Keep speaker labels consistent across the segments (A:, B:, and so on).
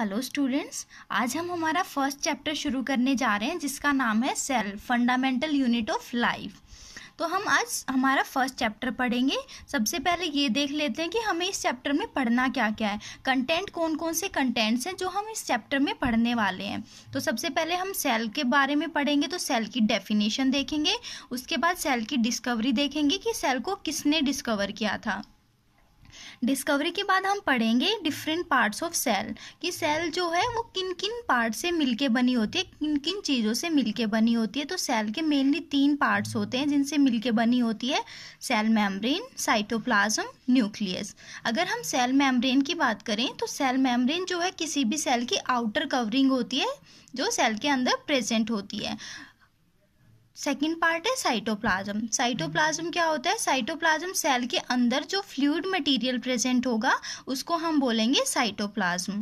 A: Hello students आज हम हमारा फर्स्ट चैप्टर शुरू करने जा रहे हैं जिसका नाम है cell fundamental unit of life तो हम आज हमारा फर्स्ट चैप्टर पढ़ेंगे सबसे पहले ये देख लेते हैं कि हमें इस चैप्टर में पढ़ना क्या क्या है कंटेंट कौन कौन से कंटेंट्स हैं जो हम इस चैप्टर में पढ़ने वाले हैं तो सबसे पहले हम सेल के बारे में पढ़ेंगे तो सेल की डेफिनेशन देखेंगे उसके बाद सेल की डिस्कवरी देखेंगे कि सेल को किसने डिस्कवर किया था डिस्कवरी के बाद हम पढ़ेंगे डिफरेंट पार्ट्स ऑफ सेल कि सेल जो है वो किन किन पार्ट से मिलके बनी होती है किन किन चीज़ों से मिलके बनी होती है तो सेल के मेनली तीन पार्ट्स होते हैं जिनसे मिलके बनी होती है सेल मेम्ब्रेन साइटोप्लाज्म न्यूक्लियस अगर हम सेल मेम्ब्रेन की बात करें तो सेल मेम्ब्रेन जो है किसी भी सेल की आउटर कवरिंग होती है जो सेल के अंदर प्रेजेंट होती है सेकेंड पार्ट है साइटोप्लाज्म साइटोप्लाज्म क्या होता है साइटोप्लाज्म सेल के अंदर जो फ्लूड मटेरियल प्रेजेंट होगा उसको हम बोलेंगे साइटोप्लाज्म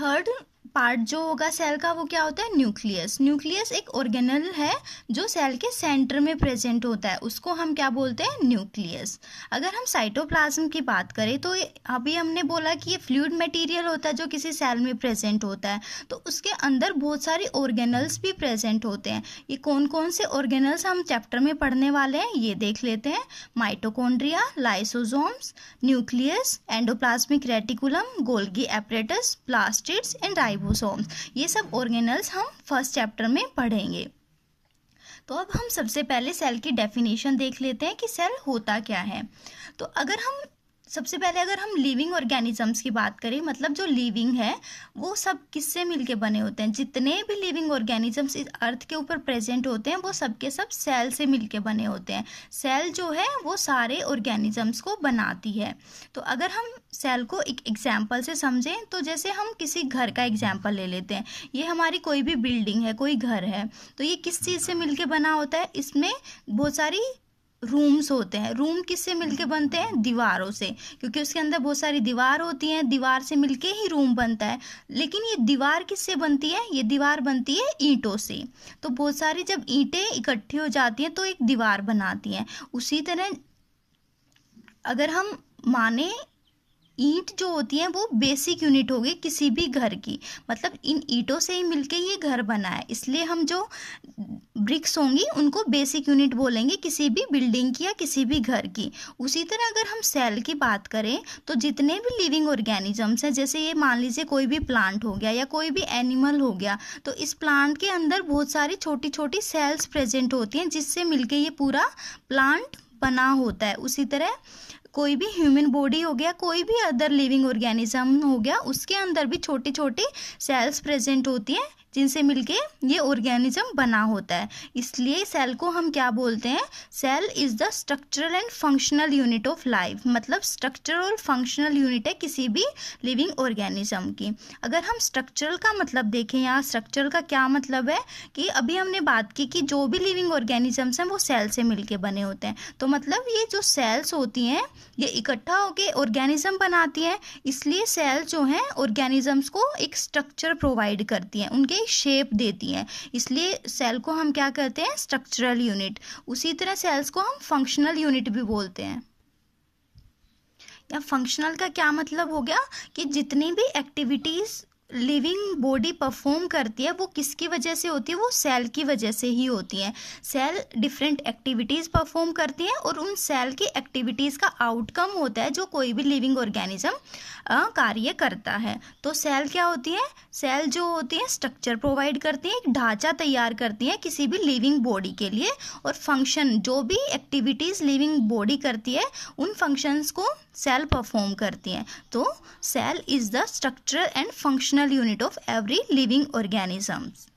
A: थर्ड पार्ट जो होगा सेल का वो क्या होता है न्यूक्लियस न्यूक्लियस एक ऑर्गेनल है जो सेल के सेंटर में प्रेजेंट होता है उसको हम क्या बोलते हैं न्यूक्लियस अगर हम साइटोप्लाज्म की बात करें तो अभी हमने बोला कि ये फ्लूड मटेरियल होता है जो किसी सेल में प्रेजेंट होता है तो उसके अंदर बहुत सारे ऑर्गेनल्स भी प्रेजेंट होते हैं ये कौन कौन से ऑर्गेनल्स हम चैप्टर में पढ़ने वाले हैं ये देख लेते हैं mitochondria lysosomes nucleus endoplasmic reticulum Golgi apparatus plastids and ribo ribosome ये सब ऑर्गेनल्स हम फर्स्ट चैप्टर में पढ़ेंगे तो अब हम सबसे पहले सेल की डेफिनेशन देख लेते हैं कि सेल होता क्या है तो अगर हम सबसे पहले अगर हम लिविंग ऑर्गेनिजम्स की बात करें मतलब जो लिविंग है वो सब किससे मिलके बने होते हैं जितने भी लिविंग ऑर्गेनिजम्स इस अर्थ के ऊपर प्रेजेंट होते हैं वो सब के सब सेल से मिलके बने होते हैं सेल जो है वो सारे ऑर्गेनिजम्स को बनाती है तो अगर हम सेल को एक एग्जाम्पल से समझें तो जैसे हम किसी घर का एग्जाम्पल ले लेते हैं ये हमारी कोई भी बिल्डिंग है कोई घर है तो ये किस चीज़ से मिलके बना होता है इसमें बहुत सारी रूम्स होते हैं रूम किससे मिलके हम्म। बनते हैं दीवारों से क्योंकि उसके अंदर बहुत सारी दीवार होती हैं दीवार से मिलके ही रूम बनता है लेकिन ये दीवार किससे बनती है ये दीवार बनती है ईंटों से तो बहुत सारी जब ईंटें इकट्ठी हो जाती हैं तो एक दीवार बनाती हैं उसी तरह अगर हम माने ईंट जो होती है वो बेसिक यूनिट हो गई किसी भी घर की मतलब इन ईंटों से ही मिलके ये घर बना है इसलिए हम जो ब्रिक्स होंगी उनको बेसिक यूनिट बोलेंगे किसी भी बिल्डिंग की या किसी भी घर की उसी तरह अगर हम सेल की बात करें तो जितने भी लिविंग ऑर्गेनिजम्स हैं जैसे ये मान लीजिए कोई भी प्लांट हो गया या कोई भी एनिमल हो गया तो इस प्लांट के अंदर बहुत सारी छोटी छोटी सेल्स प्रेजेंट होती हैं जिससे मिलके ये पूरा प्लांट बना होता है उसी तरह कोई भी ह्यूमन बॉडी हो गया कोई भी अदर लिविंग ऑर्गेनिज्म हो गया उसके अंदर भी छोटी छोटी सेल्स प्रेजेंट होती हैं जिनसे मिलके ये ऑर्गेनिज्म बना होता है इसलिए सेल को हम क्या बोलते हैं cell is the structural and functional unit of life मतलब स्ट्रक्चरल और फंक्शनल यूनिट है किसी भी लिविंग ऑर्गेनिज्म की अगर हम स्ट्रक्चरल का मतलब देखें यहाँ स्ट्रक्चरल का क्या मतलब है कि अभी हमने बात की कि जो भी लिविंग ऑर्गेनिजम्स हैं वो सेल से मिलके बने होते हैं तो मतलब ये जो सेल्स होती हैं ये इकट्ठा होकर ऑर्गेनिज्म बनाती हैं इसलिए सेल जो हैं ऑर्गेनिजम्स को एक स्ट्रक्चर प्रोवाइड करती हैं उनके शेप देती हैं इसलिए सेल को हम क्या कहते हैं स्ट्रक्चरल यूनिट उसी तरह सेल्स को हम फंक्शनल यूनिट भी बोलते हैं या फंक्शनल का क्या मतलब हो गया कि जितनी भी एक्टिविटीज़ लिविंग बॉडी परफॉर्म करती है वो किसकी वजह से होती है वो सेल की वजह से ही होती है सेल डिफरेंट एक्टिविटीज़ परफॉर्म करती हैं और उन सेल की एक्टिविटीज़ का आउटकम होता है जो कोई भी लिविंग ऑर्गेनिज्म कार्य करता है तो सेल क्या होती है सेल जो होती है स्ट्रक्चर प्रोवाइड करती है एक ढांचा तैयार करती है किसी भी लिविंग बॉडी के लिए और फंक्शन जो भी एक्टिविटीज़ लिविंग बॉडी करती है उन फंक्शंस को सेल परफॉर्म करती हैं तो cell is the structure and function functional unit of every living organisms.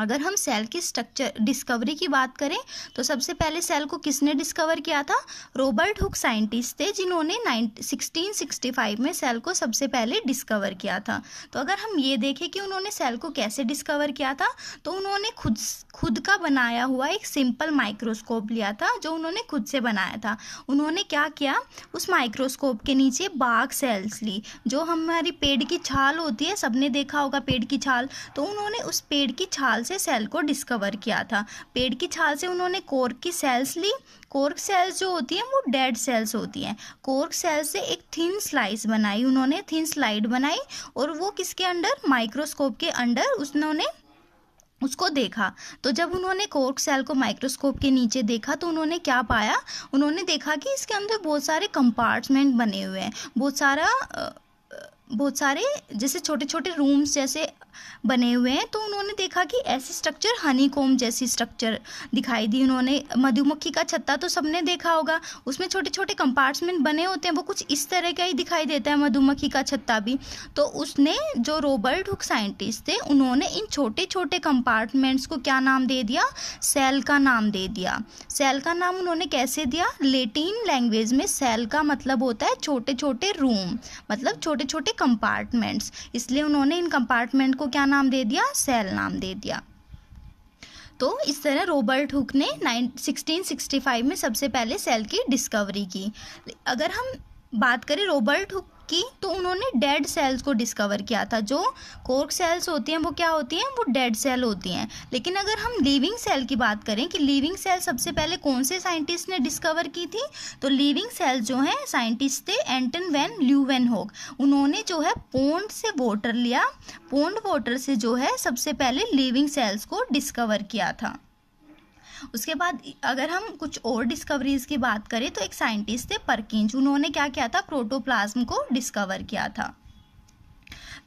A: अगर हम सेल के स्ट्रक्चर डिस्कवरी की बात करें तो सबसे पहले सेल को किसने डिस्कवर किया था रॉबर्ट हुक साइंटिस्ट थे जिन्होंने 1665 में सेल को सबसे पहले डिस्कवर किया था तो अगर हम ये देखें कि उन्होंने सेल को कैसे डिस्कवर किया था तो उन्होंने खुद खुद का बनाया हुआ एक सिंपल माइक्रोस्कोप लिया था जो उन्होंने खुद से बनाया था उन्होंने क्या किया उस माइक्रोस्कोप के नीचे बाघ सेल्स ली जो हमारी पेड़ की छाल होती है सबने देखा होगा पेड़ की छाल तो उन्होंने उस पेड़ की छाल से सेल को डिस्कवर किया था पेड़ की छाल से उन्होंने कोर्क की सेल्स ली कोर्क सेल्स जो होती हैं वो डेड सेल्स होती हैं कोर्क सेल्स से एक थिन स्लाइस बनाई उन्होंने थिन स्लाइड बनाई और वो किसके अंडर माइक्रोस्कोप के अंडर उन्होंने उसको देखा तो जब उन्होंने कोर्क सेल को माइक्रोस्कोप के नीचे देखा तो उन्होंने क्या पाया उन्होंने देखा कि इसके अंदर बहुत सारे कंपार्टमेंट बने हुए हैं बहुत सारा बहुत सारे जैसे छोटे छोटे रूम्स जैसे बने हुए हैं तो उन्होंने देखा कि ऐसे स्ट्रक्चर हनी कोम जैसी स्ट्रक्चर दिखाई दी उन्होंने मधुमक्खी का छत्ता तो सबने देखा होगा उसमें छोटे छोटे कंपार्टमेंट बने होते हैं वो कुछ इस तरह का ही दिखाई देता है मधुमक्खी का छत्ता भी तो उसने जो रोबर्ट हुक साइंटिस्ट थे उन्होंने इन छोटे छोटे कंपार्टमेंट्स को क्या नाम दे दिया सेल का नाम दे दिया सेल का नाम उन्होंने कैसे दिया लेटिन लैंग्वेज में सेल का मतलब होता है छोटे छोटे रूम मतलब छोटे छोटे कंपार्टमेंट्स इसलिए उन्होंने इन कंपार्टमेंट को क्या नाम दे दिया सेल नाम दे दिया तो इस तरह रोबर्ट हुक ने नाइन 1665 में सबसे पहले सेल की डिस्कवरी की अगर हम बात करें रोबर्ट हुक की तो उन्होंने डेड सेल्स को डिस्कवर किया था जो कोर्क सेल्स होती हैं वो क्या होती हैं वो डेड सेल होती हैं लेकिन अगर हम लिविंग सेल की बात करें कि लिविंग सेल सबसे पहले कौन से साइंटिस्ट ने डिस्कवर की थी तो लिविंग सेल जो हैं साइंटिस्ट थे एंटन वैन ल्यूवेन होग उन्होंने जो है पोंड से वोटर लिया पोंड वोटर से जो है सबसे पहले लिविंग सेल्स को डिस्कवर किया था उसके बाद अगर हम कुछ और डिस्कवरीज की बात करें तो एक साइंटिस्ट थे परकिंज उन्होंने क्या किया था प्रोटोप्लाज्म को डिस्कवर किया था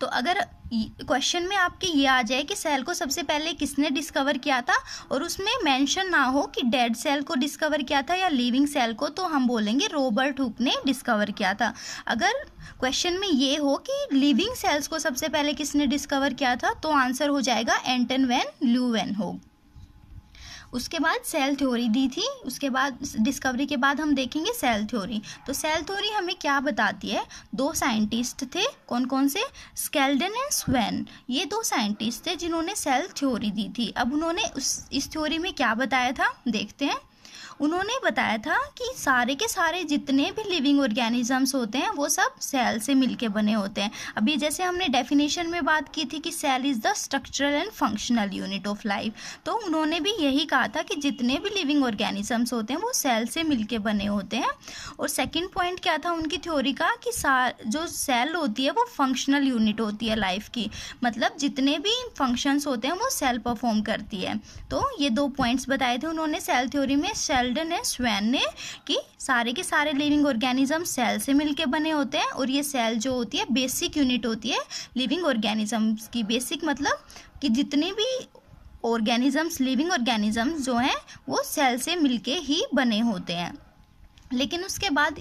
A: तो अगर क्वेश्चन में आपके ये आ जाए कि सेल को सबसे पहले किसने डिस्कवर किया था और उसमें मेंशन ना हो कि डेड सेल को डिस्कवर किया था या लिविंग सेल को तो हम बोलेंगे रोबर्ट हुक ने डिस्कवर किया था अगर क्वेश्चन में ये हो कि लिविंग सेल्स को सबसे पहले किसने डिस्कवर किया था तो आंसर हो जाएगा एंटन वैन वैन होग उसके बाद सेल थ्योरी दी थी उसके बाद डिस्कवरी के बाद हम देखेंगे सेल थ्योरी तो सेल थ्योरी हमें क्या बताती है दो साइंटिस्ट थे कौन कौन से स्केल्डन एंड स्वेन ये दो साइंटिस्ट थे जिन्होंने सेल थ्योरी दी थी अब उन्होंने उस इस थ्योरी में क्या बताया था देखते हैं उन्होंने बताया था कि सारे के सारे जितने भी लिविंग ऑर्गेनिजम्स होते हैं वो सब सेल से मिलके बने होते हैं अभी जैसे हमने डेफिनेशन में बात की थी कि cell is the structural and functional unit of life तो उन्होंने भी यही कहा था कि जितने भी लिविंग ऑर्गेनिजम्स होते हैं वो सेल से मिल बने होते हैं और सेकेंड पॉइंट क्या था उनकी थ्योरी का कि जो सेल होती है वो फंक्शनल यूनिट होती है लाइफ की मतलब जितने भी फंक्शंस होते हैं वो सेल परफॉर्म करती है तो ये दो पॉइंट्स बताए थे उन्होंने सेल थ्योरी में सेल गोल्डन है स्वैन ने कि सारे के सारे लिविंग ऑर्गेनिज्म सेल से मिलके बने होते हैं और ये सेल जो होती है बेसिक यूनिट होती है लिविंग ऑर्गेनिजम्स की बेसिक मतलब कि जितने भी ऑर्गेनिजम्स लिविंग ऑर्गेनिजम्स जो हैं वो सेल से मिलके ही बने होते हैं लेकिन उसके बाद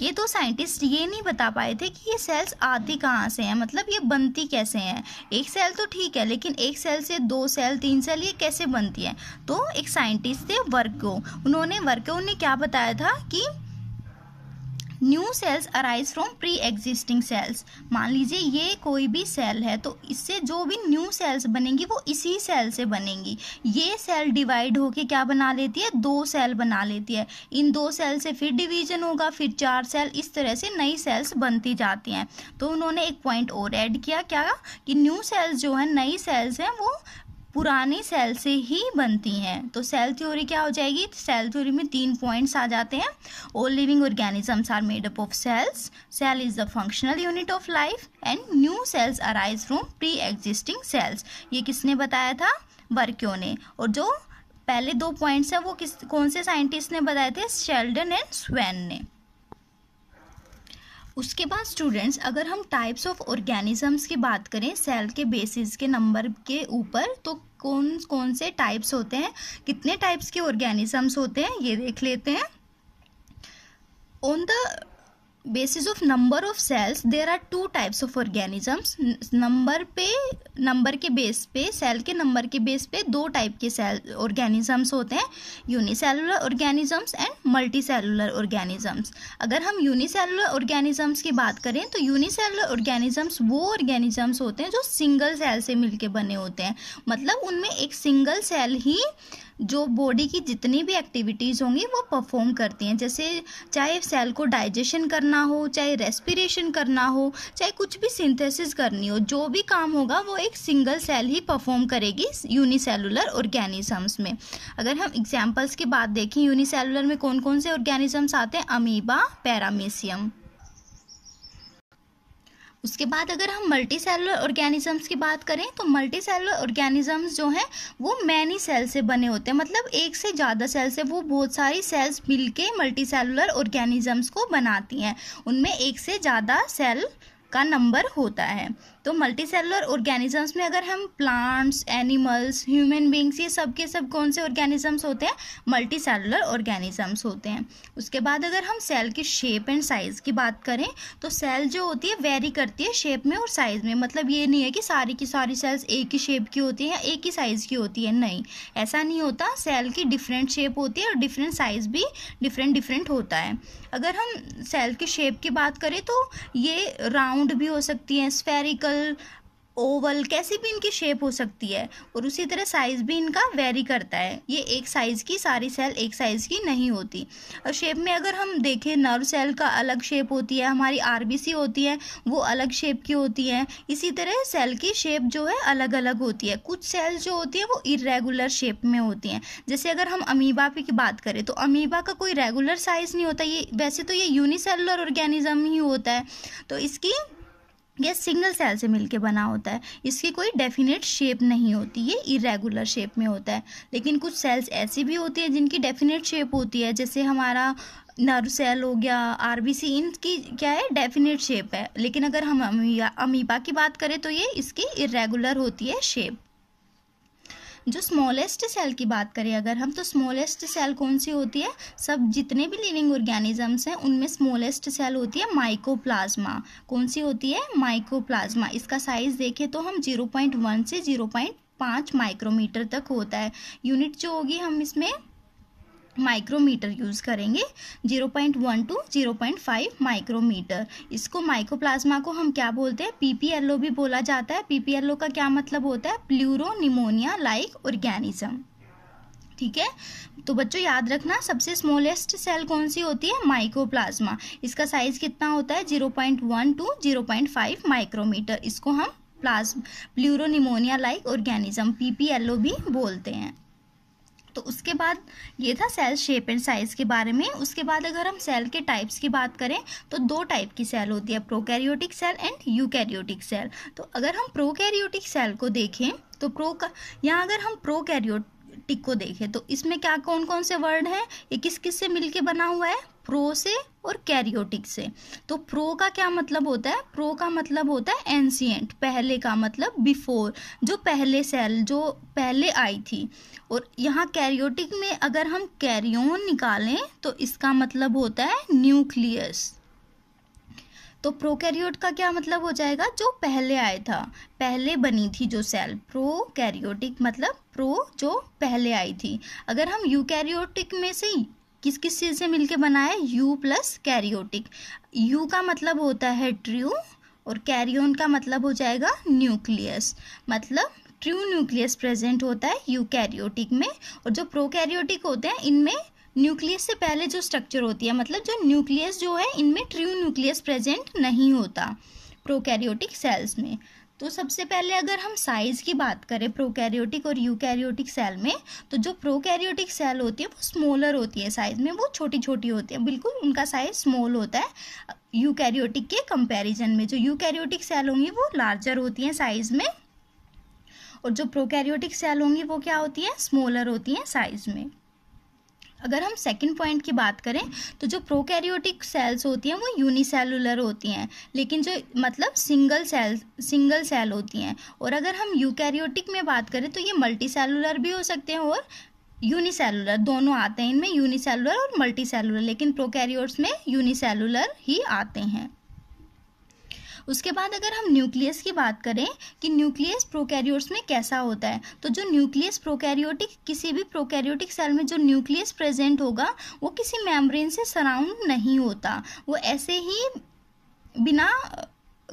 A: ये तो साइंटिस्ट ये नहीं बता पाए थे कि ये सेल्स आती कहाँ से हैं मतलब ये बनती कैसे हैं एक सेल तो ठीक है लेकिन एक सेल से दो सेल तीन सेल ये कैसे बनती हैं तो एक साइंटिस्ट थे वर्को उन्होंने वर्को ने क्या बताया था कि new cells arise from pre existing cells मान लीजिए ये कोई भी सेल है तो इससे जो भी न्यू सेल्स बनेंगी वो इसी सेल से बनेंगी ये सेल डिवाइड होके क्या बना लेती है दो सेल बना लेती है इन दो सेल से फिर डिवीजन होगा फिर चार सेल इस तरह से नई सेल्स बनती जाती हैं तो उन्होंने एक पॉइंट और ऐड किया क्या कि न्यू सेल्स जो है नई सेल्स हैं वो पुराने सेल से ही बनती हैं तो सेल थ्योरी क्या हो जाएगी सेल थ्योरी में तीन पॉइंट्स आ जाते हैं all living organisms are made up of cells cell is the functional unit of life and new cells arise from pre existing cells ये किसने बताया था वर्क्यों ने और जो पहले दो पॉइंट्स हैं वो किस कौन से साइंटिस्ट ने बताए थे शेल्डन एंड स्वैन ने उसके बाद स्टूडेंट्स अगर हम टाइप्स ऑफ ऑर्गेनिजम्स की बात करें सेल के बेसिस के नंबर के ऊपर तो कौन कौन से टाइप्स होते हैं कितने टाइप्स के ऑर्गेनिजम्स होते हैं ये देख लेते हैं on the basis of number of cells there are two types of organisms number पे नंबर के बेस पे सेल के नंबर के बेस पे दो टाइप के सेल ऑर्गेनिजम्स होते हैं unicellular organisms and multicellular organisms अगर हम यूनिसेलुलर ऑर्गेनिजम्स की बात करें तो यूनिसेलुलर ऑर्गेनिजम्स वो ऑर्गेनिजम्स होते हैं जो सिंगल सेल से के बने होते हैं मतलब उनमें एक सिंगल सेल ही जो बॉडी की जितनी भी एक्टिविटीज़ होंगी वो परफॉर्म करती हैं जैसे चाहे सेल को डाइजेशन करना हो चाहे रेस्पिरेशन करना हो चाहे कुछ भी सिंथेसिस करनी हो जो भी काम होगा वो एक सिंगल सेल ही परफॉर्म करेगी यूनिसेलुलर ऑर्गेनिजम्स में अगर हम एग्जाम्पल्स की बात देखें यूनिसेलुलर में कौन कौन से ऑर्गेनिजम्स आते हैं अमीबा पैरामीसियम उसके बाद अगर हम मल्टी सेलुलर ऑर्गेनिजम्स की बात करें तो मल्टी सेलुलर ऑर्गेनिजम्स जो हैं वो मैनी सेल से बने होते हैं मतलब एक से ज़्यादा सेल से वो बहुत सारी सेल्स मिलके मल्टी सेलुलर ऑर्गेनिजम्स को बनाती हैं उनमें एक से ज़्यादा सेल का नंबर होता है तो मल्टी सेलुलर ऑर्गेनिजम्स में अगर हम प्लांट्स एनिमल्स ह्यूमन बींग्स ये सब के सब कौन से ऑर्गेनिजम्स होते हैं मल्टी सेलुलर ऑर्गेनिजम्स होते हैं उसके बाद अगर हम सेल की शेप एंड साइज़ की बात करें तो सेल जो होती है वेरी करती है शेप में और साइज़ में मतलब ये नहीं है कि सारी की सारी सेल्स एक ही शेप की होती हैं या एक ही साइज़ की होती है नहीं ऐसा नहीं होता सेल की डिफरेंट शेप होती है और डिफरेंट साइज़ भी डिफरेंट डिफरेंट होता है अगर हम सेल के शेप की बात करें तो ये राउंड भी हो सकती हैं स्फेरिकल ओवल कैसे भी इनकी शेप हो सकती है और उसी तरह साइज़ भी इनका वेरी करता है ये एक साइज़ की सारी सेल एक साइज़ की नहीं होती और शेप में अगर हम देखें नर्व सेल का अलग शेप होती है हमारी आरबीसी होती है वो अलग शेप की होती है इसी तरह सेल की शेप जो है अलग अलग होती है कुछ सेल जो होती है वो इरेगुलर शेप में होती हैं जैसे अगर हम अमीबा पे की बात करें तो अमीबा का कोई रेगुलर साइज़ नहीं होता ये वैसे तो ये यूनिसेलुलर ऑर्गेनिज्म ही होता है तो इसकी ये सिंगल सेल से मिलके बना होता है इसकी कोई डेफिनेट शेप नहीं होती ये इरेगुलर शेप में होता है लेकिन कुछ सेल्स ऐसी भी होती है जिनकी डेफिनेट शेप होती है जैसे हमारा नर्व सेल हो गया आर बी सी इनकी क्या है डेफिनेट शेप है लेकिन अगर हम अमीबा की बात करें तो ये इसकी इरेगुलर होती है शेप जो स्मॉलेस्ट सेल की बात करें अगर हम तो स्मॉलेस्ट सेल कौन सी होती है सब जितने भी लिविंग ऑर्गेनिजम्स हैं उनमें स्मॉलेस्ट सेल होती है माइकोप्लाज्मा कौन सी होती है माइकोप्लाज्मा इसका साइज़ देखें तो हम जीरो पॉइंट वन से जीरो पॉइंट पाँच माइक्रोमीटर तक होता है यूनिट जो होगी हम इसमें माइक्रोमीटर यूज़ करेंगे 0.1 टू 0.5 माइक्रोमीटर इसको माइक्रोप्लाज्मा को हम क्या बोलते हैं पीपीएलओ भी बोला जाता है पीपीएलओ का क्या मतलब होता है प्लूरो निमोनिया लाइक ऑर्गेनिज्म ठीक है तो बच्चों याद रखना सबसे स्मॉलेस्ट सेल कौन सी होती है माइक्रोप्लाज्मा इसका साइज कितना होता है 0.1 टू 0.5 माइक्रोमीटर इसको हम pleuro pneumonia like organism PPLO भी बोलते हैं तो उसके बाद ये था सेल शेप एंड साइज़ के बारे में उसके बाद अगर हम सेल के टाइप्स की बात करें तो दो टाइप की सेल होती है prokaryotic cell and eukaryotic cell तो अगर हम प्रोकैरियोटिक सेल को देखें तो प्रो यहाँ अगर हम प्रोकैरियोटिक को देखें तो इसमें क्या कौन कौन से वर्ड हैं ये किस किस से मिलके बना हुआ है प्रो से और कैरियोटिक से तो प्रो का क्या मतलब होता है प्रो का मतलब होता है एंशियंट पहले का मतलब बिफोर जो पहले सेल जो पहले आई थी और यहाँ कैरियोटिक में अगर हम कैरियोन निकालें तो इसका मतलब होता है न्यूक्लियस तो प्रोकैरियोट का क्या मतलब हो जाएगा जो पहले आया था पहले बनी थी जो सेल प्रोकैरियोटिक मतलब प्रो जो पहले आई थी अगर हम यूकैरियोटिक में से किस किस चीज़ से मिलके बना है यू प्लस कैरियोटिक यू का मतलब होता है ट्रू और कैरियोन का मतलब हो जाएगा न्यूक्लियस मतलब ट्रू न्यूक्लियस प्रेजेंट होता है यू कैरियोटिक में और जो प्रोकैरियोटिक होते हैं इनमें न्यूक्लियस से पहले जो स्ट्रक्चर होती है मतलब जो न्यूक्लियस जो है इनमें ट्रू न्यूक्लियस प्रेजेंट नहीं होता प्रोकैरियोटिक सेल्स में तो सबसे पहले अगर हम साइज़ की बात करें प्रोकैरियोटिक और यूकैरियोटिक सेल में तो जो प्रोकैरियोटिक सेल होती है वो स्मॉलर होती है साइज़ में वो छोटी छोटी होती है बिल्कुल उनका साइज़ स्मॉल होता है यूकैरियोटिक के कंपैरिजन में जो यूकैरियोटिक सेल होंगी वो लार्जर होती हैं साइज़ में और जो प्रोकैरियोटिक सेल होंगी वो क्या होती है स्मॉलर होती हैं साइज़ में अगर हम सेकंड पॉइंट की बात करें तो जो प्रोकैरियोटिक सेल्स होती हैं वो यूनिसेलुलर होती हैं लेकिन जो मतलब सिंगल सेल सिंगल सेल होती हैं और अगर हम यूकैरियोटिक में बात करें तो ये मल्टी सेलुलर भी हो सकते हैं और यूनिसेलुलर दोनों आते हैं इनमें यूनिसेलुलर और मल्टी सेलुलर लेकिन प्रोकैरियोट्स में यूनिसेलुलर ही आते हैं उसके बाद अगर हम न्यूक्लियस की बात करें कि न्यूक्लियस प्रोकैरियोट्स में कैसा होता है तो जो न्यूक्लियस प्रोकैरियोटिक किसी भी प्रोकैरियोटिक सेल में जो न्यूक्लियस प्रेजेंट होगा वो किसी मेम्ब्रेन से सराउंड नहीं होता वो ऐसे ही बिना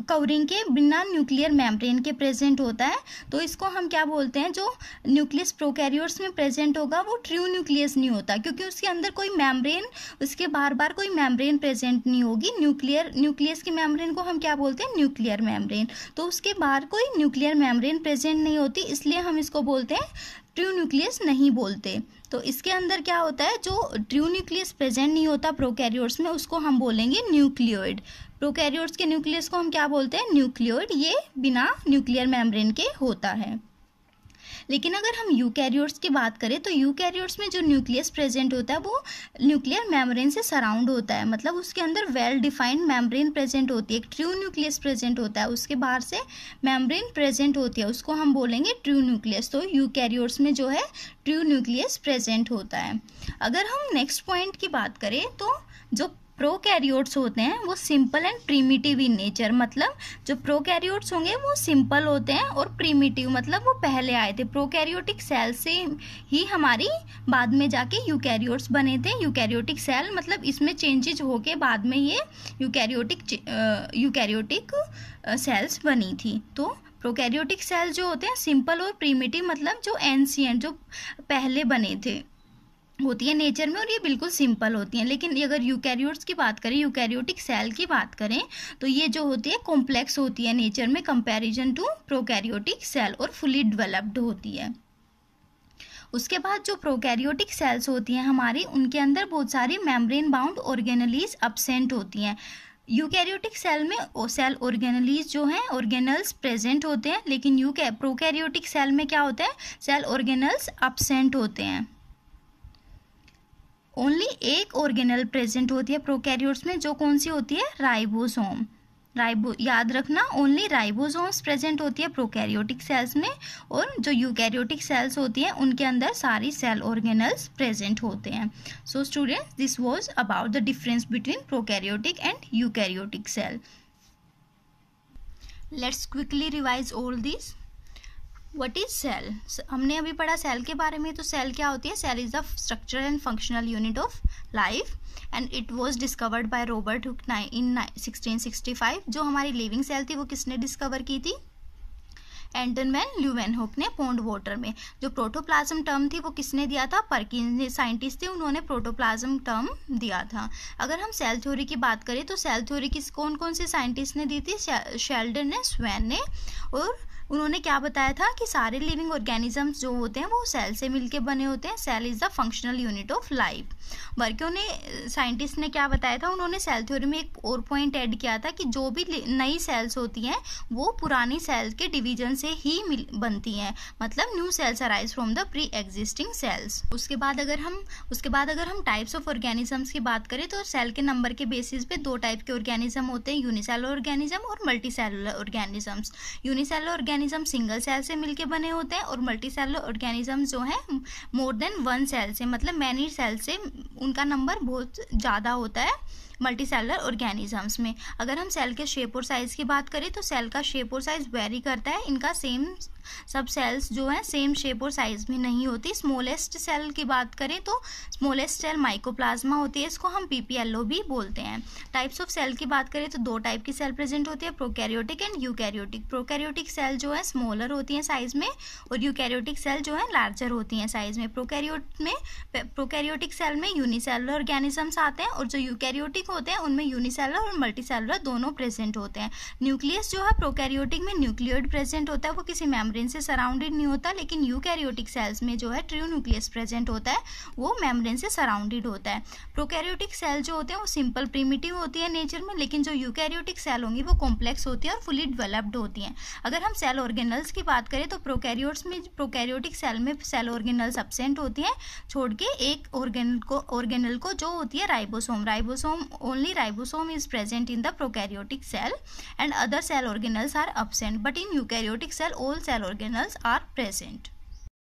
A: कवरिंग के बिना न्यूक्लियर मेम्ब्रेन के प्रेजेंट होता है तो इसको हम क्या बोलते हैं जो न्यूक्लियस प्रोकैरियोट्स में प्रेजेंट होगा वो ट्रू न्यूक्लियस नहीं होता क्योंकि उसके अंदर कोई मेम्ब्रेन उसके बार बार कोई मेम्ब्रेन प्रेजेंट नहीं होगी न्यूक्लियर न्यूक्लियस की मेम्ब्रेन को हम क्या बोलते हैं न्यूक्लियर मेम्ब्रेन तो उसके बाहर कोई न्यूक्लियर मेम्ब्रेन प्रेजेंट नहीं होती इसलिए हम इसको बोलते हैं ट्रू न्यूक्लियस नहीं बोलते तो इसके अंदर क्या होता है जो ड्रू न्यूक्लियस प्रेजेंट नहीं होता प्रोकैरियोट्स में उसको हम बोलेंगे न्यूक्लियोइड प्रोकैरियोट्स के न्यूक्लियस को हम क्या बोलते हैं न्यूक्लियोइड ये बिना न्यूक्लियर मेम्ब्रेन के होता है लेकिन अगर हम यूकैरियोट्स की बात करें तो यूकैरियोट्स में जो न्यूक्लियस प्रेजेंट होता है वो न्यूक्लियर मेम्ब्रेन से सराउंड होता है मतलब उसके अंदर वेल डिफाइंड मेम्ब्रेन प्रेजेंट होती है एक ट्रू न्यूक्लियस प्रेजेंट होता है उसके बाहर से मेम्ब्रेन प्रेजेंट होती है उसको हम बोलेंगे ट्रू न्यूक्लियस तो यू में जो है ट्रू न्यूक्लियस प्रेजेंट होता है अगर हम नेक्स्ट पॉइंट की बात करें तो जो प्रोकैरियोट्स होते हैं वो simple and primitive in nature मतलब जो प्रोकैरियोट्स होंगे वो सिंपल होते हैं और प्रीमिटिव मतलब वो पहले आए थे प्रोकैरियोटिक सेल से ही हमारी बाद में जाके यूकैरियोट्स बने थे यूकैरियोटिक सेल मतलब इसमें चेंजेज होके बाद में ये यूकैरियोटिक यूकैरियोटिक सेल्स बनी थी तो प्रोकैरियोटिक सेल जो होते हैं सिंपल और प्रीमिटिव मतलब जो एंशियंट जो पहले बने थे होती है नेचर में और ये बिल्कुल सिंपल होती हैं लेकिन अगर यूकैरियोट्स की बात करें यूकैरियोटिक सेल की बात करें तो ये जो होती है कॉम्प्लेक्स होती है नेचर में कंपैरिजन टू प्रोकैरियोटिक सेल और फुली डेवलप्ड होती है उसके बाद जो प्रोकैरियोटिक सेल्स होती हैं हमारी उनके अंदर बहुत सारी मेम्ब्रेन बाउंड ऑर्गेनलीज अपसेंट होती हैं यूकैरियोटिक सेल में सेल ऑर्गेनलीज जो हैं ऑर्गेनल्स प्रेजेंट होते हैं लेकिन यू प्रोकैरियोटिक सेल में क्या होता है सेल ऑर्गेनल्स अपसेंट होते हैं ओनली एक ऑर्गेनल प्रेजेंट होती है प्रोकैरियोट्स में जो कौन सी होती है राइबोसोम राइबो याद रखना ओनली राइबोसोम्स प्रेजेंट होती है प्रोकैरियोटिक सेल्स में और जो यूकैरियोटिक सेल्स होती हैं उनके अंदर सारी सेल ऑर्गेनल्स प्रेजेंट होते हैं so students this was about the difference between prokaryotic and eukaryotic cell let's quickly revise all this what is cell हमने अभी पढ़ा सेल के बारे में तो सेल क्या होती है cell is the structure and functional unit of life and it was discovered by Robert Hooke in five जो हमारी लिविंग सेल थी वो किसने डिस्कवर की थी एंटनमैन हुक ने पोन्ड वाटर में जो प्रोटोप्लाज्म टर्म थी वो किसने दिया था परकिन साइंटिस्ट थे उन्होंने प्रोटोप्लाज्म टर्म दिया था अगर हम सेल थ्योरी की बात करें तो सेल थ्योरी किस कौन कौन से साइंटिस्ट ने दी थी शेल्डन ने स्वैन ने और उन्होंने क्या बताया था कि सारे लिविंग ऑर्गेनिजम्स जो होते हैं वो सेल से मिलके बने होते हैं cell is the functional unit of life बल्कि उन्हें साइंटिस्ट ने क्या बताया था उन्होंने सेल थ्योरी में एक और पॉइंट ऐड किया था कि जो भी नई सेल्स होती हैं वो पुरानी सेल के डिवीजन से ही बनती हैं मतलब new cells arise from the pre existing cells उसके बाद अगर हम उसके बाद अगर हम टाइप्स ऑफ ऑर्गेनिजम्स की बात करें तो सेल के नंबर के बेसिस पे दो टाइप के ऑर्गेनिज्म होते हैं यूनिसेलर ऑर्गेनिज्म और multicellular organisms unicellular organism organism single cell से मिलके बने होते हैं और मल्टी सेलर ऑर्गेनिज्म जो है मोर देन वन सेल से मतलब मैनी सेल से उनका नंबर बहुत ज़्यादा होता है मल्टी सेलर ऑर्गेनिजम्स में अगर हम सेल के शेप और साइज़ की बात करें तो सेल का शेप और साइज़ वेरी करता है इनका सेम सब सेल्स जो हैं सेम शेप और साइज़ में नहीं होती स्मॉलेस्ट सेल की बात करें तो स्मॉलेस्ट सेल माइकोप्लाज्मा होती है इसको हम पीपीएलओ भी बोलते हैं टाइप्स ऑफ सेल की बात करें तो दो टाइप की सेल प्रेजेंट होती है prokaryotic and eukaryotic prokaryotic cell जो है स्मॉलर होती हैं साइज में और यूकैरियोटिक सेल जो है लार्जर होती हैं साइज में प्रोकैरियोट में प्रोकैरियोटिक सेल में यूनिसेलुलर ऑर्गेनिजम्स आते हैं और जो यूकैरियोटिक होते हैं उनमें यूनिसेलुलर और मल्टीसेलुलर दोनों प्रेजेंट होते हैं न्यूक्लियस जो है प्रोकैरियोटिक में न्यूक्लियोड प्रेजेंट होता है वो किसी मेम्ब्रेन से सराउंडेड नहीं होता लेकिन यूकैरियोटिक सेल्स में जो है ट्रू न्यूक्लियस प्रेजेंट होता है वो मेम्ब्रेन से सराउंडेड होता है प्रोकैरियोटिक सेल जो होते हैं वो सिंपल प्रीमिटिव होती है नेचर में लेकिन जो यूकैरियोटिक सेल होंगी वो कॉम्प्लेक्स होती है और फुली डेवलप्ड होती हैं अगर हम सेल सेल ऑर्गेनल्स की बात करें तो प्रोकैरियोट्स में प्रोकैरियोटिक सेल में सेल ऑर्गेनल्स एबसेंट होती हैं छोड़ के एक ऑर्गेनल को ऑर्गेनल को जो होती है ribosome ribosome only ribosome is present in the prokaryotic cell and other cell organelles are absent but in eukaryotic cell all cell organelles are present